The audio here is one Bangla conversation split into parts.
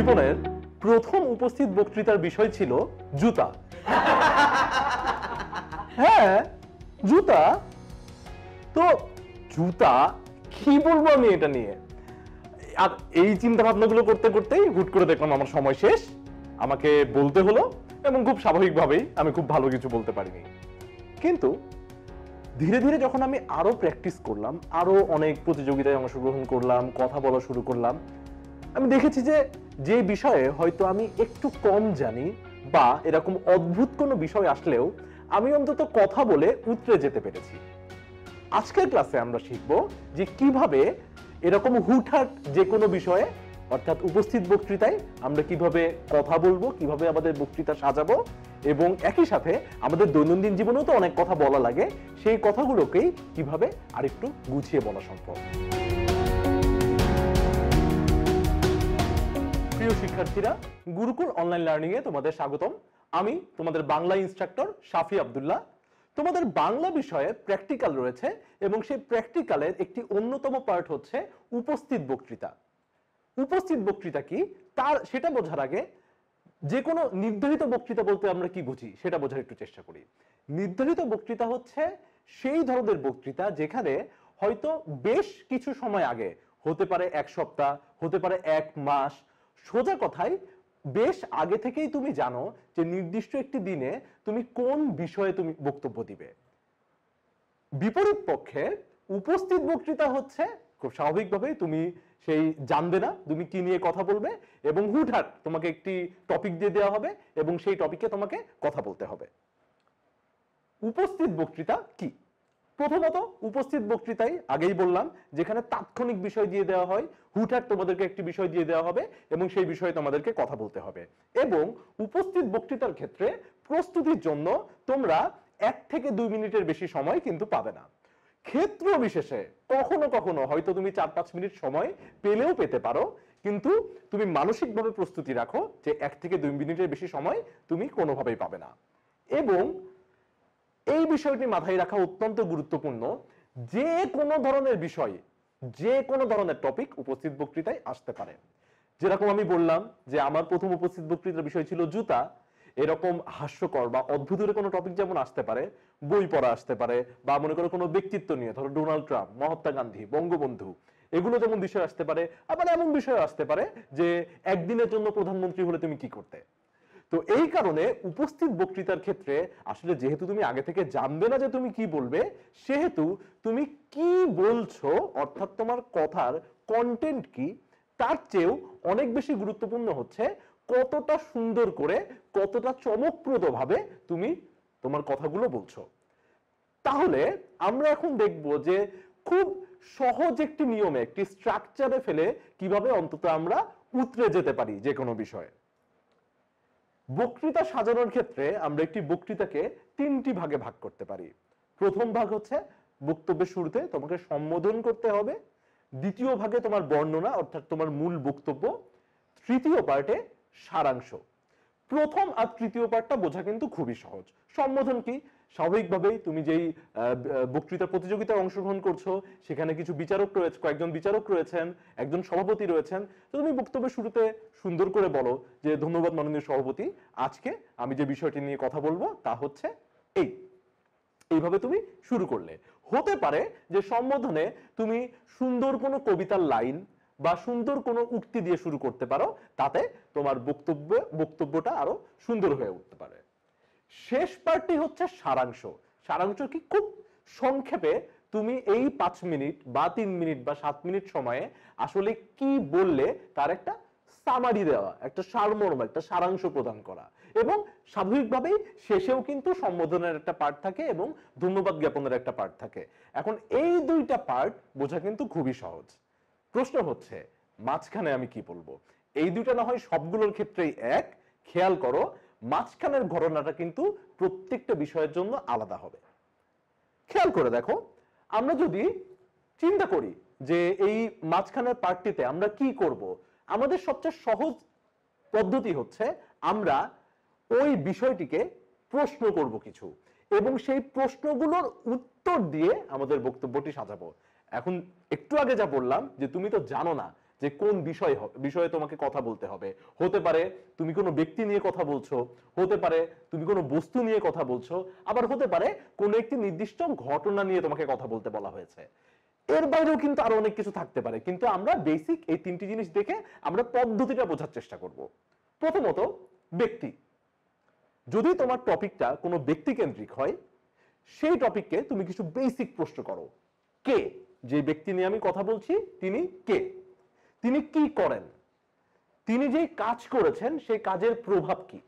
জীবনের প্রথম উপস্থিত বক্তৃতার বিষয় ছিল জুতা হ্যাঁ জুতা তো জুতা কি বলবো আমি এটা নিয়ে আর এই চিন্তা ভাবনাগুলো করতে করতেই হুট করে দেখলাম আমার সময় শেষ আমাকে বলতে হলো এবং খুব স্বাভাবিকভাবেই আমি খুব ভালো কিছু বলতে পারিনি কিন্তু ধীরে ধীরে যখন আমি আরও প্র্যাকটিস করলাম আরও অনেক প্রতিযোগিতায় অংশগ্রহণ করলাম কথা বলা শুরু করলাম আমি দেখেছি যে যে বিষয়ে হয়তো আমি একটু কম জানি বা এরকম অদ্ভুত কোনো বিষয় আসলেও আমি অন্তত কথা বলে উতরে যেতে পেরেছি আজকের ক্লাসে আমরা শিখব যে কিভাবে এরকম হুটহাট যে কোনো বিষয়ে অর্থাৎ উপস্থিত বক্তৃতায় আমরা কিভাবে কথা বলবো কিভাবে আমাদের বক্তৃতা সাজাবো এবং একই সাথে আমাদের দৈনন্দিন জীবনেও তো অনেক কথা বলা লাগে সেই কথাগুলোকেই কিভাবে আরেকটু গুছিয়ে বলা সম্ভব প্রিয় শিক্ষার্থীরা গুরুকুল অনলাইন লার্নিং এ তোমাদের স্বাগতম আমি তোমাদের বাংলা ইনস্ট্রাক্টর শাফি আবদুল্লাহ তোমাদের বাংলা বিষয়ে প্র্যাকটিক্যাল রয়েছে এবং সেই প্র্যাকটিক্যালের একটি অন্যতম পার্ট হচ্ছে উপস্থিত বক্তৃতা উপস্থিত বক্তৃতা কি তার সেটা বোঝার আগে যে কোনো নির্ধারিত বক্তৃতা বলতে আমরা কি বুঝি সেটা বোঝার একটু চেষ্টা করি নির্ধারিত বক্তৃতা হচ্ছে সেই ধরনের বক্তৃতা যেখানে হয়তো বেশ কিছু সময় আগে হতে পারে এক সপ্তাহ হতে পারে এক মাস সোজা কথাই বেশ আগে থেকেই তুমি জানো যে নির্দিষ্ট একটি দিনে তুমি কোন বিষয়ে তুমি বক্তব্য দিবে বিপরীত পক্ষে উপস্থিত বক্তৃতা হচ্ছে খুব স্বাভাবিকভাবেই তুমি সেই জানবে না তুমি কি নিয়ে কথা বলবে এবং হুটহাট তোমাকে একটি টপিক দিয়ে দেওয়া হবে এবং সেই টপিকে তোমাকে কথা বলতে হবে উপস্থিত বক্তৃতা কি প্রথমত উপস্থিত বক্তৃতায় আগেই বললাম যেখানে তাৎক্ষণিক বিষয় দিয়ে দেওয়া হয় হুটহাট তোমাদেরকে একটি বিষয় দিয়ে দেওয়া হবে এবং সেই বিষয়ে তোমাদেরকে কথা বলতে হবে এবং উপস্থিত বক্তৃতার ক্ষেত্রে প্রস্তুতির জন্য তোমরা এক থেকে দুই মিনিটের বেশি সময় কিন্তু পাবে না ক্ষেত্র বিশেষে কখনো কখনো হয়তো তুমি চার পাঁচ মিনিট সময় পেলেও পেতে পারো কিন্তু তুমি মানসিকভাবে প্রস্তুতি রাখো যে এক থেকে দুই মিনিটের বেশি সময় তুমি কোনোভাবেই পাবে না এবং এই বিষয়টি মাথায় রাখা অত্যন্ত গুরুত্বপূর্ণ যে কোনো ধরনের বিষয় যে কোনো ধরনের টপিক উপস্থিত বক্তৃতায় আসতে পারে যেরকম আমি বললাম যে আমার প্রথম উপস্থিত বক্তৃতার বিষয় ছিল জুতা এরকম হাস্যকর বা অদ্ভুতের কোনো টপিক যেমন আসতে পারে বই পড়া আসতে পারে বা মনে করো কোনো ব্যক্তিত্ব নিয়ে ধরো ডোনাল্ড ট্রাম্প মহাত্মা গান্ধী বঙ্গবন্ধু এগুলো যেমন বিষয় আসতে পারে আবার এমন বিষয় আসতে পারে যে একদিনের জন্য প্রধানমন্ত্রী হলে তুমি কি করতে তো এই কারণে উপস্থিত বক্তৃতার ক্ষেত্রে আসলে যেহেতু তুমি আগে থেকে জানবে না যে তুমি কি বলবে সেহেতু তুমি কি বলছো অর্থাৎ তোমার কথার কন্টেন্ট কি তার চেয়েও অনেক বেশি গুরুত্বপূর্ণ হচ্ছে কতটা সুন্দর করে কতটা চমকপ্রদভাবে তুমি তোমার কথাগুলো বলছো তাহলে আমরা এখন দেখব যে খুব সহজ একটি নিয়মে একটি স্ট্রাকচারে ফেলে কিভাবে অন্তত আমরা উতরে যেতে পারি যে কোনো বিষয়ে বক্তৃতা সাজানোর ক্ষেত্রে আমরা একটি বক্তৃতাকে তিনটি ভাগে ভাগ করতে পারি প্রথম ভাগ হচ্ছে বক্তব্যের শুরুতে তোমাকে সম্বোধন করতে হবে দ্বিতীয় ভাগে তোমার বর্ণনা অর্থাৎ তোমার মূল বক্তব্য তৃতীয় পার্টে সারাংশ প্রথম আর তৃতীয় পার্টটা বোঝা কিন্তু খুবই সহজ সম্বোধন কি স্বাভাবিকভাবেই তুমি যেই বক্তৃতা প্রতিযোগিতায় অংশগ্রহণ করছো সেখানে কিছু বিচারক রয়েছে কয়েকজন বিচারক রয়েছেন একজন সভাপতি রয়েছেন তো তুমি বক্তব্যের শুরুতে সুন্দর করে বলো যে ধন্যবাদ মাননীয় সভাপতি আজকে আমি যে বিষয়টি নিয়ে কথা বলবো তা হচ্ছে এই এইভাবে তুমি শুরু করলে হতে পারে যে সম্বোধনে তুমি সুন্দর কোনো কবিতার লাইন বা সুন্দর কোনো উক্তি দিয়ে শুরু করতে পারো তাতে তোমার বক্তব্য বক্তব্যটা আরো সুন্দর হয়ে উঠতে পারে শেষ পার্টটি হচ্ছে সারাংশ সারাংশ কি খুব সংক্ষেপে তুমি এই পাঁচ মিনিট বা তিন মিনিট বা সাত মিনিট সময়ে আসলে কি বললে তার একটা সামারি দেওয়া একটা সারমর্ম একটা সারাংশ প্রদান করা এবং স্বাভাবিকভাবেই শেষেও কিন্তু সম্বোধনের একটা পার্ট থাকে এবং ধন্যবাদ জ্ঞাপনের একটা পার্ট থাকে এখন এই দুইটা পার্ট বোঝা কিন্তু খুবই সহজ প্রশ্ন হচ্ছে মাঝখানে আমি কি বলবো এই দুইটা না হয় সবগুলোর ক্ষেত্রেই এক খেয়াল করো মাঝখানের ঘটনাটা কিন্তু প্রত্যেকটা বিষয়ের জন্য আলাদা হবে খেয়াল করে দেখো আমরা যদি চিন্তা করি যে এই মাঝখানের পার্টিতে আমরা কি করব আমাদের সবচেয়ে সহজ পদ্ধতি হচ্ছে আমরা ওই বিষয়টিকে প্রশ্ন করব কিছু এবং সেই প্রশ্নগুলোর উত্তর দিয়ে আমাদের বক্তব্যটি সাজাবো এখন একটু আগে যা বললাম যে তুমি তো জানো না যে কোন বিষয় বিষয়ে তোমাকে কথা বলতে হবে হতে পারে তুমি কোনো ব্যক্তি নিয়ে কথা বলছো হতে পারে তুমি কোনো বস্তু নিয়ে কথা বলছো আবার হতে পারে কোনো একটি নির্দিষ্ট ঘটনা নিয়ে তোমাকে কথা বলতে বলা হয়েছে এর বাইরেও কিন্তু আরো অনেক কিছু থাকতে পারে কিন্তু আমরা বেসিক এই তিনটি জিনিস দেখে আমরা পদ্ধতিটা বোঝার চেষ্টা করব প্রথমত ব্যক্তি যদি তোমার টপিকটা কোনো ব্যক্তি কেন্দ্রিক হয় সেই টপিককে তুমি কিছু বেসিক প্রশ্ন করো কে যে ব্যক্তি নিয়ে আমি কথা বলছি তিনি কে তিনি কি করেন তিনি যে কাজ করেছেন সেই কাজের প্রভাব কি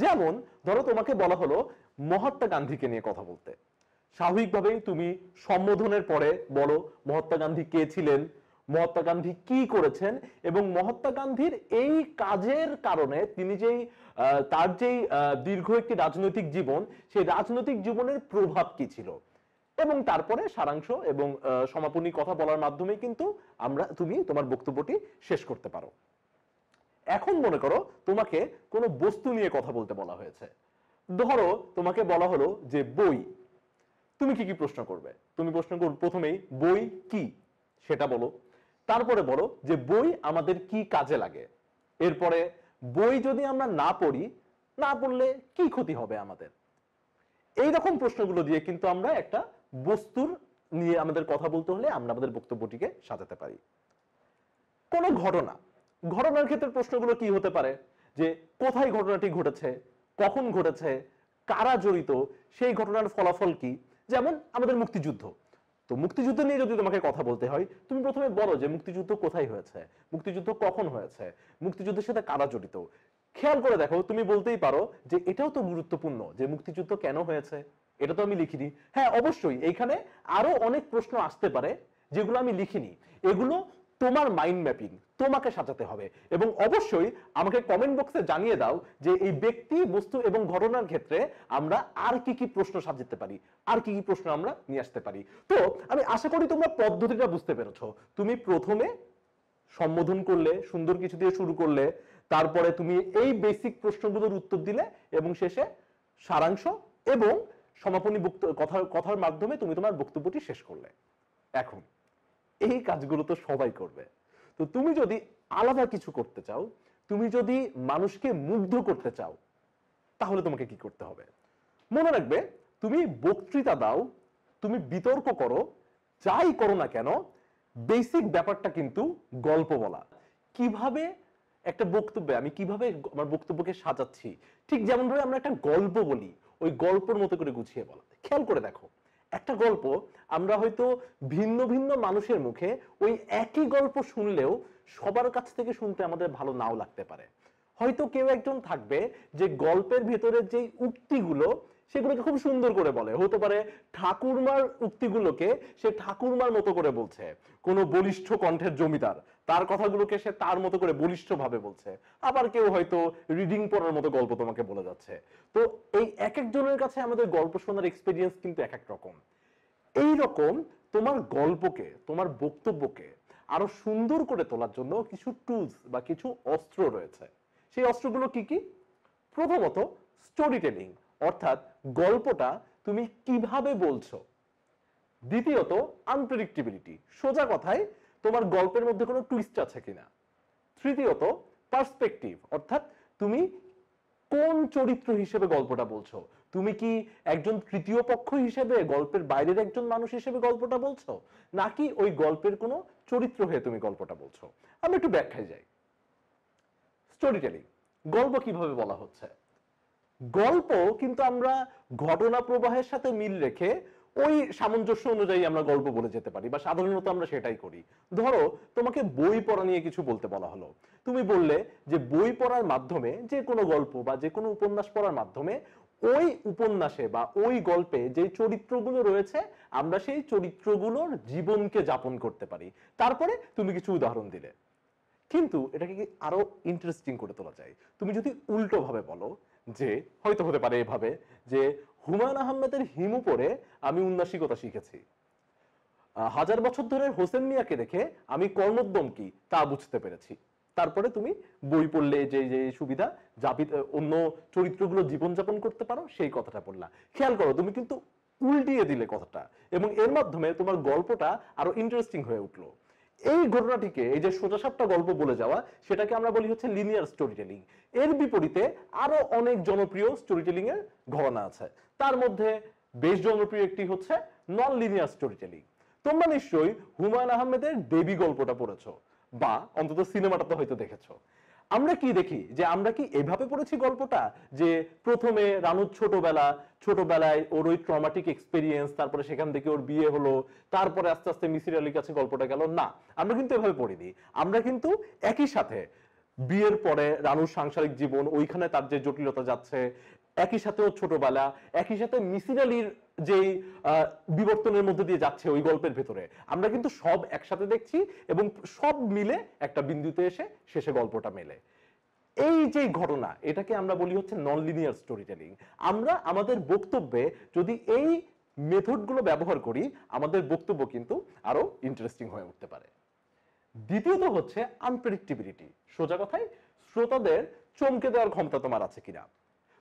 যেমন ধরো তোমাকে বলা হলো মহাত্মা গান্ধীকে নিয়ে কথা বলতে স্বাভাবিকভাবেই তুমি সম্বোধনের পরে বলো মহাত্মা গান্ধী কে ছিলেন মহাত্মা গান্ধী কি করেছেন এবং মহাত্মা গান্ধীর এই কাজের কারণে তিনি যেই তার যেই দীর্ঘ একটি রাজনৈতিক জীবন সেই রাজনৈতিক জীবনের প্রভাব কি ছিল এবং তারপরে সারাংশ এবং সমাপনী কথা বলার মাধ্যমে কিন্তু আমরা তুমি তোমার বক্তব্যটি শেষ করতে পারো এখন মনে করো তোমাকে কোনো বস্তু নিয়ে কথা বলতে বলা হয়েছে ধরো তোমাকে বলা হলো যে বই তুমি কি কি প্রশ্ন করবে তুমি প্রশ্ন করবে প্রথমেই বই কি সেটা বলো তারপরে বলো যে বই আমাদের কি কাজে লাগে এরপরে বই যদি আমরা না পড়ি না পড়লে কি ক্ষতি হবে আমাদের এই রকম প্রশ্নগুলো দিয়ে কিন্তু আমরা একটা বস্তুর নিয়ে আমাদের কথা বলতে হলে আমরা আমাদের বক্তব্যটিকে সাজাতে পারি কোনো ঘটনা ঘটনার ক্ষেত্রে প্রশ্নগুলো কি হতে পারে যে কোথায় ঘটনাটি ঘটেছে কখন ঘটেছে কারা জড়িত সেই ঘটনার ফলাফল কি যেমন আমাদের মুক্তিযুদ্ধ তো মুক্তিযুদ্ধ নিয়ে যদি তোমাকে কথা বলতে হয় তুমি প্রথমে বলো যে মুক্তিযুদ্ধ কোথায় হয়েছে মুক্তিযুদ্ধ কখন হয়েছে মুক্তিযুদ্ধের সাথে কারা জড়িত খেয়াল করে দেখো তুমি বলতেই পারো যে এটাও তো গুরুত্বপূর্ণ যে মুক্তিযুদ্ধ কেন হয়েছে এটা তো আমি লিখিনি হ্যাঁ অবশ্যই এখানে আরো অনেক প্রশ্ন আসতে পারে যেগুলো আমি লিখিনি এগুলো তোমার মাইন্ড ম্যাপিং তোমাকে সাজাতে হবে এবং অবশ্যই আমাকে কমেন্ট বক্সে জানিয়ে দাও যে এই ব্যক্তি বস্তু এবং ঘটনার ক্ষেত্রে আমরা আর কি কি প্রশ্ন সাজাতে পারি আর কি কি প্রশ্ন আমরা নিয়ে আসতে পারি তো আমি আশা করি তোমরা পদ্ধতিটা বুঝতে পেরেছো তুমি প্রথমে সম্বোধন করলে সুন্দর কিছু দিয়ে শুরু করলে তারপরে তুমি এই বেসিক প্রশ্নগুলোর উত্তর দিলে এবং শেষে সারাংশ এবং সমাপনী বক্ত কথার কথার মাধ্যমে তুমি তোমার বক্তব্যটি শেষ করলে এখন এই কাজগুলো তো সবাই করবে তো তুমি যদি আলাদা কিছু করতে চাও তুমি যদি মানুষকে মুগ্ধ করতে চাও তাহলে তোমাকে কি করতে হবে মনে রাখবে তুমি বক্তৃতা দাও তুমি বিতর্ক করো যাই করো না কেন বেসিক ব্যাপারটা কিন্তু গল্প বলা কিভাবে একটা বক্তব্যে আমি কিভাবে আমার বক্তব্যকে সাজাচ্ছি ঠিক যেমন ভাবে আমরা একটা গল্প বলি ওই গল্পের মতো করে গুছিয়ে বলা খেয়াল করে দেখো একটা গল্প আমরা হয়তো ভিন্ন ভিন্ন মানুষের মুখে ওই একই গল্প শুনলেও সবার কাছ থেকে শুনতে আমাদের ভালো নাও লাগতে পারে হয়তো কেউ একজন থাকবে যে গল্পের ভেতরে যে উক্তিগুলো সেগুলোকে খুব সুন্দর করে বলে হতে পারে ঠাকুরমার উক্তিগুলোকে সে ঠাকুরমার মতো করে বলছে কোনো বলিষ্ঠ কণ্ঠের জমিদার তার কথাগুলোকে সে তার মতো করে বলিষ্ঠ ভাবে বলছে আবার কেউ হয়তো রিডিং পড়ার মতো গল্প তোমাকে বলে যাচ্ছে তো এই এক একজনের কাছে আমাদের গল্প শোনার এক্সপিরিয়েন্স কিন্তু এক এক রকম এই রকম তোমার গল্পকে তোমার বক্তব্যকে আরো সুন্দর করে তোলার জন্য কিছু টুলস বা কিছু অস্ত্র রয়েছে সেই অস্ত্রগুলো কি কি প্রথমত স্টোরি টেলিং অর্থাৎ গল্পটা তুমি কিভাবে বলছো দ্বিতীয়ত আনপ্রেডিক্টেবিলিটি সোজা কথায় তোমার গল্পের মধ্যে কোনো টুইস্ট আছে কিনা তৃতীয়ত পার্সপেক্টিভ অর্থাৎ তুমি কোন চরিত্র হিসেবে গল্পটা বলছো তুমি কি একজন তৃতীয় পক্ষ হিসেবে গল্পের বাইরের একজন মানুষ হিসেবে গল্পটা বলছো নাকি ওই গল্পের কোনো চরিত্র হয়ে তুমি গল্পটা বলছো আমি একটু ব্যাখ্যায় যাই স্টোরি টেলিং গল্প কিভাবে বলা হচ্ছে গল্প কিন্তু আমরা ঘটনা প্রবাহের সাথে মিল রেখে ওই সামঞ্জস্য অনুযায়ী আমরা গল্প বলে যেতে পারি বা সাধারণত আমরা সেটাই করি ধরো তোমাকে বই পড়া নিয়ে কিছু বলতে বলা হলো তুমি বললে যে বই পড়ার মাধ্যমে যে কোনো গল্প বা যে কোনো উপন্যাস পড়ার মাধ্যমে ওই উপন্যাসে বা ওই গল্পে যে চরিত্রগুলো রয়েছে আমরা সেই চরিত্রগুলোর জীবনকে যাপন করতে পারি তারপরে তুমি কিছু উদাহরণ দিলে কিন্তু এটাকে কি আরো ইন্টারেস্টিং করে তোলা যায় তুমি যদি উল্টোভাবে বলো যে হয়তো হতে পারে এভাবে যে হুমায়ুন আহমেদের হিমু পরে আমি উন্নাসিকতা শিখেছি হাজার বছর ধরে হোসেন মিয়াকে দেখে আমি কর্ণোদ্যম কি তা বুঝতে পেরেছি তারপরে তুমি বই পড়লে যে যে সুবিধা যাবি অন্য চরিত্রগুলো জীবনযাপন করতে পারো সেই কথাটা পড়লা খেয়াল করো তুমি কিন্তু উল্টিয়ে দিলে কথাটা এবং এর মাধ্যমে তোমার গল্পটা আরো ইন্টারেস্টিং হয়ে উঠলো এই ঘটনাটিকে এই যে সোজাসাপটা গল্প বলে যাওয়া সেটাকে আমরা বলি হচ্ছে লিনিয়ার স্টোরি টেলিং এর বিপরীতে আরো অনেক জনপ্রিয় স্টোরি টেলিং এর ঘটনা আছে তার মধ্যে বেশ জনপ্রিয় একটি হচ্ছে নন লিনিয়ার স্টোরি টেলিং তোমরা নিশ্চয়ই হুমায়ুন আহমেদের দেবী গল্পটা পড়েছো বা অন্তত সিনেমাটা তো হয়তো দেখেছো আমরা কি দেখি যে আমরা কি এভাবে পড়েছি গল্পটা যে প্রথমে রানুর ছোটবেলা ছোটবেলায় ওর ওই ট্রমাটিক এক্সপিরিয়েন্স তারপরে সেখান থেকে ওর বিয়ে হলো তারপরে আস্তে আস্তে মিসির আলীর কাছে গল্পটা গেল না আমরা কিন্তু এভাবে পড়িনি আমরা কিন্তু একই সাথে বিয়ের পরে রানুর সাংসারিক জীবন ওইখানে তার যে জটিলতা যাচ্ছে একই সাথে ও ছোটবেলা একই সাথে মিসির আলীর যে বিবর্তনের মধ্যে দিয়ে যাচ্ছে ওই গল্পের ভেতরে আমরা কিন্তু সব একসাথে দেখছি এবং সব মিলে একটা বিন্দুতে এসে শেষে গল্পটা মেলে এই যে ঘটনা এটাকে আমরা বলি হচ্ছে নন লিনিয়ার স্টোরি টেলিং আমরা আমাদের বক্তব্যে যদি এই মেথডগুলো ব্যবহার করি আমাদের বক্তব্য কিন্তু আরো ইন্টারেস্টিং হয়ে উঠতে পারে দ্বিতীয়ত হচ্ছে আনপ্রেডিক্টিবিলিটি সোজা কথায় শ্রোতাদের চমকে দেওয়ার ক্ষমতা তোমার আছে কিনা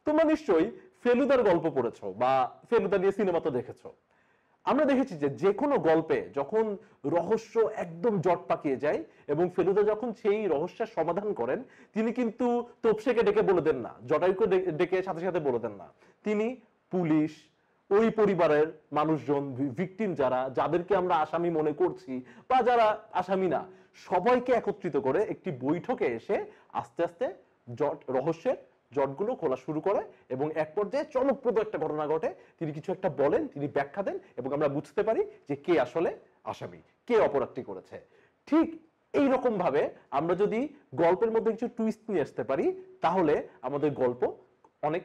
তোমরা নিশ্চয়ই ফেলুদার গল্প পড়েছ বা ফেলুদা নিয়ে সিনেমা তো দেখেছ আমরা দেখেছি যে যে কোনো গল্পে যখন রহস্য একদম জট পাকিয়ে যায় এবং ফেলুদা যখন সেই রহস্যের সমাধান করেন তিনি কিন্তু তোপসেকে ডেকে বলে দেন না জটায়ুকে ডেকে সাথে সাথে বলে দেন না তিনি পুলিশ ওই পরিবারের মানুষজন ভিকটিম যারা যাদেরকে আমরা আসামি মনে করছি বা যারা আসামি না সবাইকে একত্রিত করে একটি বৈঠকে এসে আস্তে আস্তে জট রহস্যের জটগুলো খোলা শুরু করে এবং এক পর্যায়ে চমকপ্রদ একটা ঘটনা ঘটে তিনি কিছু একটা বলেন তিনি ব্যাখ্যা দেন এবং আমরা বুঝতে পারি যে কে আসলে আসামি কে অপরাধটি করেছে ঠিক এই রকম ভাবে আমরা যদি গল্পের মধ্যে কিছু টুইস্ট নিয়ে আসতে পারি তাহলে আমাদের গল্প অনেক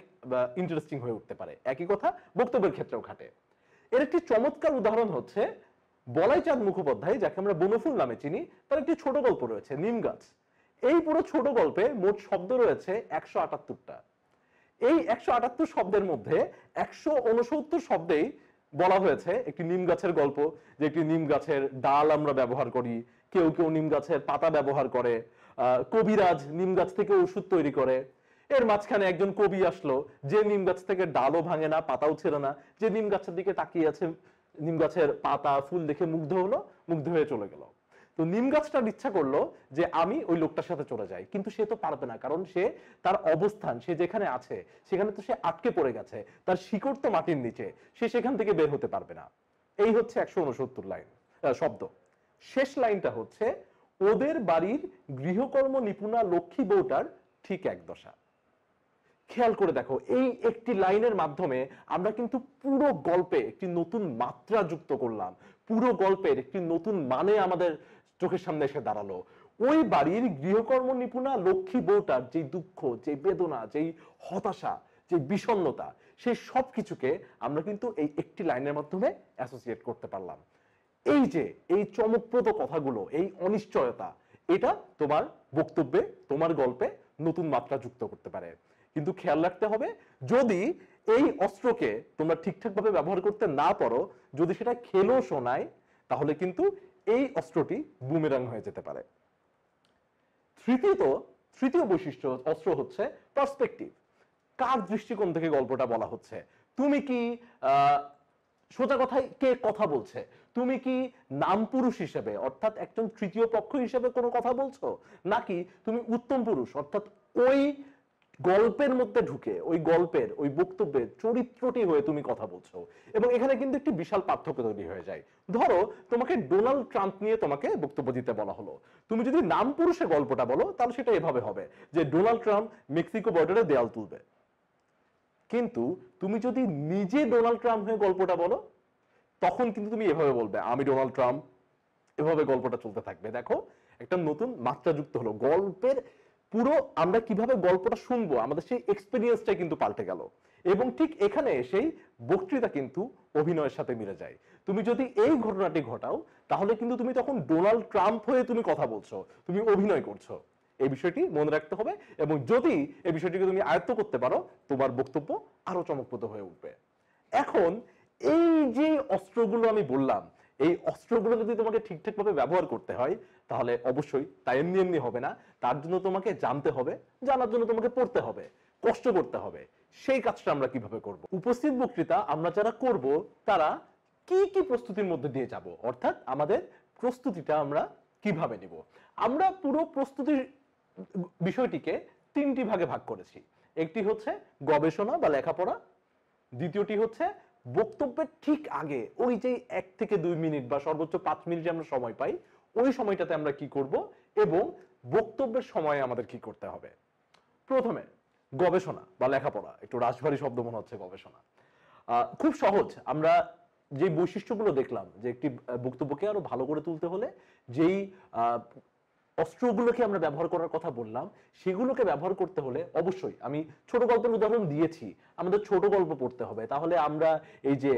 ইন্টারেস্টিং হয়ে উঠতে পারে একই কথা বক্তব্যের ক্ষেত্রেও ঘাটে এর একটি চমৎকার উদাহরণ হচ্ছে বলাইচাঁদ মুখোপাধ্যায় যাকে আমরা বনফুল নামে চিনি তার একটি ছোট গল্প রয়েছে নিম গাছ এই পুরো ছোট গল্পে মোট শব্দ রয়েছে একশো আটাত্তরটা এই একশো আটাত্তর শব্দের মধ্যে একশো উনসত্তর শব্দেই বলা হয়েছে একটি নিম গাছের গল্প যে একটি নিম গাছের ডাল আমরা ব্যবহার করি কেউ কেউ নিম গাছের পাতা ব্যবহার করে কবিরাজ নিম গাছ থেকে ওষুধ তৈরি করে এর মাঝখানে একজন কবি আসলো যে নিম গাছ থেকে ডালও ভাঙে না পাতাও ছেড়ে না যে নিম গাছের দিকে তাকিয়ে আছে নিম গাছের পাতা ফুল দেখে মুগ্ধ হলো মুগ্ধ হয়ে চলে গেল তো নিম গাছটার ইচ্ছা করলো যে আমি ওই লোকটার সাথে চলে যাই কিন্তু সে তো পারবে না কারণ সে তার অবস্থান সে যেখানে আছে সেখানে তো সে আটকে পড়ে গেছে তার শিকড় তো মাটির নিচে সে সেখান থেকে বের হতে পারবে না এই হচ্ছে একশো উনসত্তর লাইন শব্দ শেষ লাইনটা হচ্ছে ওদের বাড়ির গৃহকর্ম নিপুণা লক্ষ্মী বউটার ঠিক এক দশা খেয়াল করে দেখো এই একটি লাইনের মাধ্যমে আমরা কিন্তু পুরো গল্পে একটি নতুন মাত্রা যুক্ত করলাম পুরো গল্পের একটি নতুন মানে আমাদের চোখের সামনে এসে দাঁড়ালো ওই বাড়ির গৃহকর্ম নিপুণা লক্ষ্মী বউটার যে দুঃখ যে বেদনা যেই হতাশা যে বিষণ্নতা সেই সব কিছুকে আমরা কিন্তু এই একটি লাইনের মাধ্যমে অ্যাসোসিয়েট করতে পারলাম এই যে এই চমকপ্রদ কথাগুলো এই অনিশ্চয়তা এটা তোমার বক্তব্যে তোমার গল্পে নতুন মাত্রা যুক্ত করতে পারে কিন্তু খেয়াল রাখতে হবে যদি এই অস্ত্রকে তোমরা ঠিকঠাকভাবে ব্যবহার করতে না পারো যদি সেটা খেলো শোনায় তাহলে কিন্তু এই অস্ত্রটি বুমেরাং হয়ে যেতে পারে তৃতীয়ত তৃতীয় বৈশিষ্ট্য অস্ত্র হচ্ছে পার্সপেক্টিভ কার দৃষ্টিকোণ থেকে গল্পটা বলা হচ্ছে তুমি কি সোজা কথায় কে কথা বলছে তুমি কি নাম পুরুষ হিসেবে অর্থাৎ একজন তৃতীয় পক্ষ হিসেবে কোনো কথা বলছো নাকি তুমি উত্তম পুরুষ অর্থাৎ ওই গল্পের মধ্যে ঢুকে ওই গল্পের ওই বক্তব্যের চরিত্রটি হয়ে তুমি কথা বলছো এবং এখানে কিন্তু একটি বিশাল পার্থক্য তৈরি হয়ে যায় ধরো তোমাকে ডোনাল্ড ট্রাম্প নিয়ে তোমাকে বক্তব্য দিতে বলা হলো তুমি যদি নাম পুরুষে গল্পটা বলো তাহলে সেটা এভাবে হবে যে ডোনাল্ড ট্রাম্প মেক্সিকো বর্ডারে দেয়াল তুলবে কিন্তু তুমি যদি নিজে ডোনাল্ড ট্রাম্প হয়ে গল্পটা বলো তখন কিন্তু তুমি এভাবে বলবে আমি ডোনাল্ড ট্রাম্প এভাবে গল্পটা চলতে থাকবে দেখো একটা নতুন মাত্রা যুক্ত হলো গল্পের পুরো আমরা কিভাবে গল্পটা শুনবো আমাদের সেই এক্সপিরিয়েন্সটাই কিন্তু পাল্টে গেল এবং ঠিক এখানে এসেই বক্তৃতা কিন্তু অভিনয়ের সাথে মিলে যায় তুমি যদি এই ঘটনাটি ঘটাও তাহলে কিন্তু তুমি তখন ডোনাল্ড ট্রাম্প হয়ে তুমি কথা বলছো তুমি অভিনয় করছো এই বিষয়টি মনে রাখতে হবে এবং যদি এই বিষয়টিকে তুমি আয়ত্ত করতে পারো তোমার বক্তব্য আরো চমকপ্রদ হয়ে উঠবে এখন এই যে অস্ত্রগুলো আমি বললাম এই অস্ত্রগুলো যদি তোমাকে ঠিকঠাক ভাবে ব্যবহার করতে হয় তাহলে অবশ্যই তা এমনি এমনি হবে না তার জন্য তোমাকে জানতে হবে জানার জন্য তোমাকে পড়তে হবে কষ্ট করতে হবে সেই কাজটা আমরা কিভাবে করব উপস্থিত বক্তৃতা আমরা যারা করব তারা কি কি প্রস্তুতির মধ্যে দিয়ে যাব অর্থাৎ আমাদের প্রস্তুতিটা আমরা কিভাবে নিব আমরা পুরো প্রস্তুতির বিষয়টিকে তিনটি ভাগে ভাগ করেছি একটি হচ্ছে গবেষণা বা লেখাপড়া দ্বিতীয়টি হচ্ছে বক্তব্যের ঠিক আগে ওই যে এক থেকে দুই মিনিট বা সর্বোচ্চ পাঁচ মিনিট আমরা সময় পাই ওই সময়টাতে আমরা কি করব এবং বক্তব্যের সময়ে আমাদের কি করতে হবে প্রথমে গবেষণা বা লেখাপড়া একটু রাজভারী শব্দ মনে হচ্ছে গবেষণা খুব সহজ আমরা যে বৈশিষ্ট্যগুলো দেখলাম যে একটি বক্তব্যকে আরো ভালো করে তুলতে হলে যেই অস্ত্রগুলোকে আমরা ব্যবহার করার কথা বললাম সেগুলোকে ব্যবহার করতে হলে অবশ্যই আমি ছোট গল্পের উদাহরণ দিয়েছি আমাদের ছোট গল্প পড়তে হবে তাহলে আমরা এই যে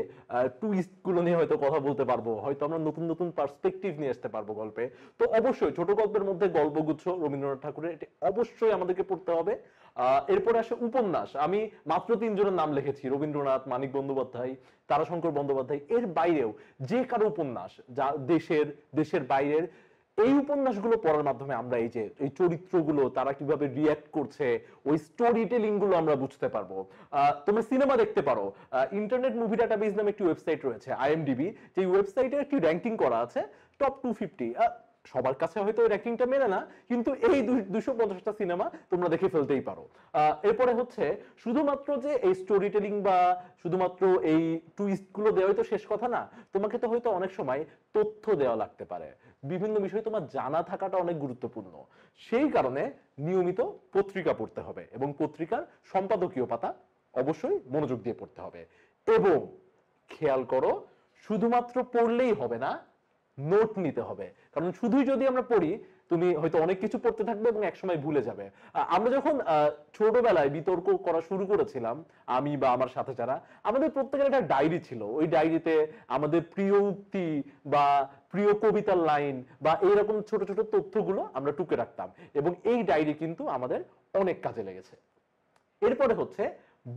টুইস্টগুলো নিয়ে হয়তো কথা বলতে পারবো হয়তো আমরা নতুন নতুন পার্সপেকটিভ নিয়ে আসতে পারবো গল্পে তো অবশ্যই ছোট গল্পের মধ্যে গল্পগুচ্ছ রবীন্দ্রনাথ ঠাকুরের এটি অবশ্যই আমাদেরকে পড়তে হবে এরপরে আসে উপন্যাস আমি মাত্র তিনজনের নাম লিখেছি রবীন্দ্রনাথ মানিক বন্দ্যোপাধ্যায় তারাশঙ্কর বন্দ্যোপাধ্যায় এর বাইরেও যে কারো উপন্যাস যা দেশের দেশের বাইরের এই উপন্যাসগুলো পড়ার মাধ্যমে আমরা এই যে এই চরিত্রগুলো তারা কিভাবে রিয়াক্ট করছে ওই স্টোরি টেলিং গুলো আমরা বুঝতে পারবো তোমরা সিনেমা দেখতে পারো ইন্টারনেট মুভি ডাটাবেস নামে একটি ওয়েবসাইট রয়েছে আইএমডিবি যে ওয়েবসাইটে একটি র্যাঙ্কিং করা আছে টপ টু ফিফটি সবার কাছে হয়তো র্যাঙ্কিংটা মেলে না কিন্তু এই দুশো পঞ্চাশটা সিনেমা তোমরা দেখে ফেলতেই পারো এরপরে হচ্ছে শুধুমাত্র যে এই স্টোরি টেলিং বা শুধুমাত্র এই টুইস্টগুলো দেওয়াই তো শেষ কথা না তোমাকে তো হয়তো অনেক সময় তথ্য দেওয়া লাগতে পারে বিভিন্ন বিষয় তোমার জানা থাকাটা অনেক গুরুত্বপূর্ণ সেই কারণে নিয়মিত পত্রিকা পড়তে হবে এবং পত্রিকার সম্পাদকীয় পাতা অবশ্যই মনোযোগ দিয়ে পড়তে হবে এবং খেয়াল করো শুধুমাত্র পড়লেই হবে না নোট নিতে হবে কারণ শুধুই যদি আমরা পড়ি তুমি হয়তো অনেক কিছু পড়তে থাকবে এবং একসময় ভুলে যাবে আমরা যখন ছোটবেলায় বিতর্ক করা শুরু করেছিলাম আমি বা আমার সাথে যারা আমাদের প্রত্যেকের একটা ডায়েরি ছিল ওই ডায়েরিতে আমাদের প্রিয় উক্তি বা প্রিয় কবিতার লাইন বা এইরকম ছোট ছোট তথ্যগুলো আমরা টুকে রাখতাম এবং এই ডায়েরি কিন্তু আমাদের অনেক কাজে লেগেছে এরপরে হচ্ছে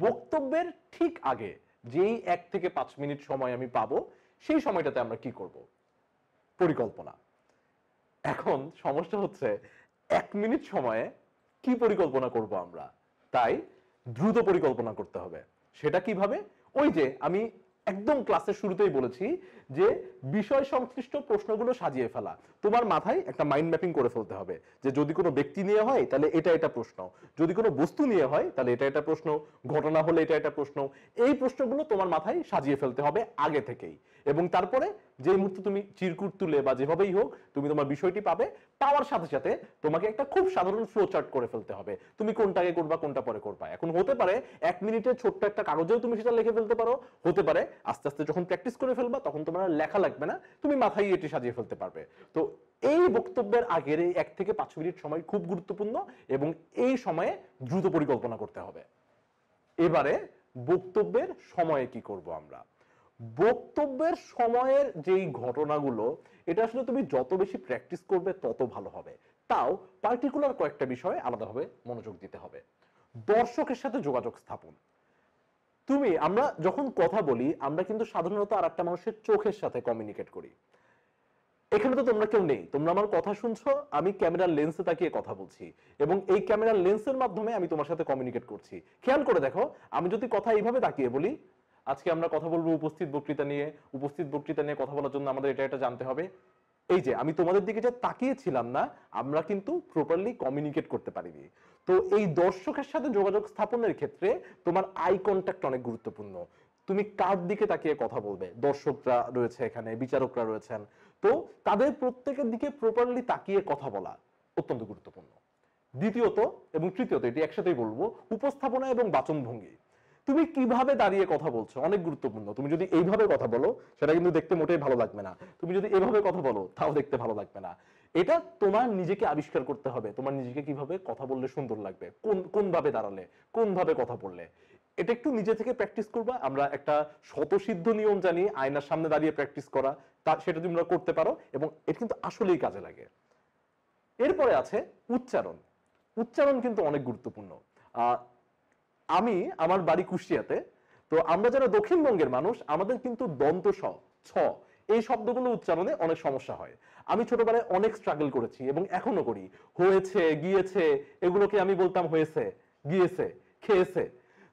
বক্তব্যের ঠিক আগে যেই এক থেকে পাঁচ মিনিট সময় আমি পাবো সেই সময়টাতে আমরা কি করব পরিকল্পনা এখন সমস্যা হচ্ছে এক মিনিট সময়ে কি পরিকল্পনা করব আমরা তাই দ্রুত পরিকল্পনা করতে হবে সেটা কিভাবে ওই যে আমি একদম ক্লাসের শুরুতেই বলেছি যে বিষয় সংশ্লিষ্ট প্রশ্নগুলো সাজিয়ে ফেলা তোমার মাথায় একটা মাইন্ড ম্যাপিং করে ফেলতে হবে যে যদি কোনো ব্যক্তি নিয়ে হয় তাহলে এটা এটা প্রশ্ন যদি কোনো বস্তু নিয়ে হয় তাহলে এটা এটা প্রশ্ন ঘটনা হলে এটা এটা প্রশ্ন এই প্রশ্নগুলো তোমার মাথায় সাজিয়ে ফেলতে হবে আগে থেকেই এবং তারপরে যে মুহূর্তে তুমি চিরকুট তুলে বা যেভাবেই হোক তুমি তোমার বিষয়টি পাবে পাওয়ার সাথে সাথে তোমাকে একটা খুব সাধারণ ফ্লো চার্ট করে ফেলতে হবে তুমি কোনটা আগে করবা কোনটা পরে করবা এখন হতে পারে এক মিনিটে ছোট্ট একটা কাগজেও তুমি সেটা লিখে ফেলতে পারো হতে পারে আস্তে আস্তে যখন প্র্যাকটিস করে ফেলবা তখন তোমার লেখা লাগবে না তুমি মাথায় এটি সাজিয়ে ফেলতে পারবে তো এই বক্তব্যের আগের এই এক থেকে পাঁচ মিনিট সময় খুব গুরুত্বপূর্ণ এবং এই সময়ে দ্রুত পরিকল্পনা করতে হবে এবারে বক্তব্যের সময়ে কি করব আমরা বক্তব্যের সময়ের যেই ঘটনাগুলো এটা আসলে তুমি যত বেশি প্র্যাকটিস করবে তত ভালো হবে তাও পার্টিকুলার কয়েকটা বিষয়ে আলাদাভাবে মনোযোগ দিতে হবে দর্শকের সাথে যোগাযোগ স্থাপন তুমি আমরা যখন কথা বলি আমরা কিন্তু সাধারণত আর একটা মানুষের চোখের সাথে কমিউনিকেট করি এখানে তো তোমরা কেউ নেই তোমরা আমার কথা শুনছো আমি ক্যামেরার লেন্সে তাকিয়ে কথা বলছি এবং এই ক্যামেরার লেন্সের মাধ্যমে আমি তোমার সাথে কমিউনিকেট করছি খেয়াল করে দেখো আমি যদি কথা এইভাবে তাকিয়ে বলি আজকে আমরা কথা বলবো উপস্থিত বক্তৃতা নিয়ে উপস্থিত বক্তৃতা নিয়ে কথা বলার জন্য আমাদের এটা এটা জানতে হবে এই যে আমি তোমাদের দিকে যে তাকিয়েছিলাম না আমরা কিন্তু প্রপারলি কমিউনিকেট করতে পারিনি তো এই দর্শকের সাথে যোগাযোগ স্থাপনের ক্ষেত্রে তোমার আই কন্ট্যাক্ট অনেক গুরুত্বপূর্ণ তুমি কার দিকে তাকিয়ে কথা বলবে দর্শকরা রয়েছে এখানে বিচারকরা রয়েছেন তো তাদের প্রত্যেকের দিকে প্রপারলি তাকিয়ে কথা বলা অত্যন্ত গুরুত্বপূর্ণ দ্বিতীয়ত এবং তৃতীয়ত এটি একসাথেই বলবো উপস্থাপনা এবং বাচনভঙ্গি তুমি কিভাবে দাঁড়িয়ে কথা বলছো অনেক গুরুত্বপূর্ণ তুমি যদি এইভাবে কথা বলো সেটা কিন্তু দেখতে মোটেই ভালো লাগবে না তুমি যদি এভাবে কথা বলো তাও দেখতে ভালো লাগবে না এটা তোমার নিজেকে আবিষ্কার করতে হবে তোমার নিজেকে কিভাবে কথা বললে সুন্দর লাগবে কোন কোনভাবে দাঁড়ালে কোনভাবে কথা বললে এটা একটু নিজে থেকে প্র্যাকটিস করবা আমরা একটা শতসিদ্ধ নিয়ম জানি আয়নার সামনে দাঁড়িয়ে প্র্যাকটিস করা তা সেটা তোমরা করতে পারো এবং এটা কিন্তু আসলেই কাজে লাগে এরপরে আছে উচ্চারণ উচ্চারণ কিন্তু অনেক গুরুত্বপূর্ণ আমি আমার বাড়ি কুষ্টিয়াতে তো আমরা যারা দক্ষিণবঙ্গের মানুষ আমাদের কিন্তু দন্ত স ছ এই শব্দগুলো উচ্চারণে অনেক সমস্যা হয় আমি ছোটবেলায় অনেক স্ট্রাগল করেছি এবং এখনো করি হয়েছে গিয়েছে এগুলোকে আমি বলতাম হয়েছে গিয়েছে খেয়েছে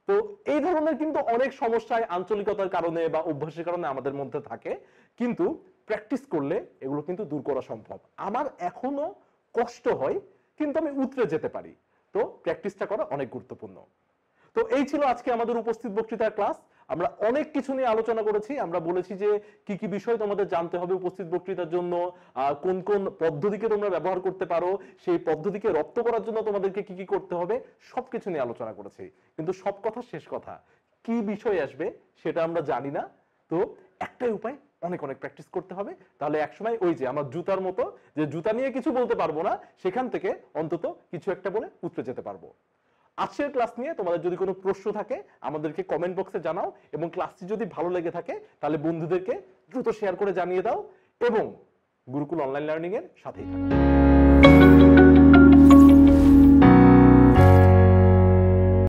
তো এই ধরনের কিন্তু অনেক সমস্যায় আঞ্চলিকতার কারণে বা অভ্যাসের কারণে আমাদের মধ্যে থাকে কিন্তু প্র্যাকটিস করলে এগুলো কিন্তু দূর করা সম্ভব আমার এখনো কষ্ট হয় কিন্তু আমি উতরে যেতে পারি তো প্র্যাকটিসটা করা অনেক গুরুত্বপূর্ণ তো এই ছিল আজকে আমাদের উপস্থিত বক্তৃতার ক্লাস আমরা অনেক কিছু নিয়ে আলোচনা করেছি আমরা বলেছি যে কি কি বিষয় তোমাদের জানতে হবে উপস্থিত বক্তৃতার জন্য কোন কোন পদ্ধতিকে তোমরা ব্যবহার করতে পারো সেই পদ্ধতিকে রপ্ত করার জন্য তোমাদেরকে কি কি করতে হবে সবকিছু নিয়ে আলোচনা করেছি কিন্তু সব কথা শেষ কথা কি বিষয় আসবে সেটা আমরা জানি না তো একটাই উপায় অনেক অনেক প্র্যাকটিস করতে হবে তাহলে একসময় ওই যে আমার জুতার মতো যে জুতা নিয়ে কিছু বলতে পারবো না সেখান থেকে অন্তত কিছু একটা বলে উতরে যেতে পারবো আজকের ক্লাস নিয়ে তোমাদের যদি কোনো প্রশ্ন থাকে আমাদেরকে কমেন্ট বক্সে জানাও এবং ক্লাসটি যদি ভালো লেগে থাকে তাহলে বন্ধুদেরকে দ্রুত শেয়ার করে জানিয়ে দাও এবং গুরুকুল অনলাইন লার্নিংয়ের সাথেই থাকো